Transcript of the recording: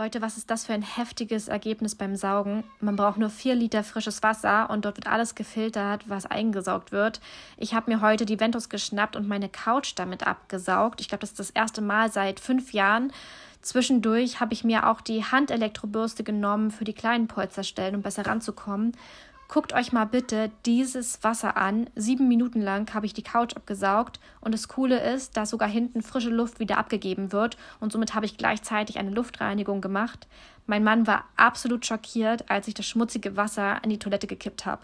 Leute, was ist das für ein heftiges Ergebnis beim Saugen? Man braucht nur 4 Liter frisches Wasser und dort wird alles gefiltert, was eingesaugt wird. Ich habe mir heute die Ventus geschnappt und meine Couch damit abgesaugt. Ich glaube, das ist das erste Mal seit fünf Jahren. Zwischendurch habe ich mir auch die Handelektrobürste genommen für die kleinen Polsterstellen, um besser ranzukommen. Guckt euch mal bitte dieses Wasser an. Sieben Minuten lang habe ich die Couch abgesaugt und das Coole ist, dass sogar hinten frische Luft wieder abgegeben wird und somit habe ich gleichzeitig eine Luftreinigung gemacht. Mein Mann war absolut schockiert, als ich das schmutzige Wasser an die Toilette gekippt habe.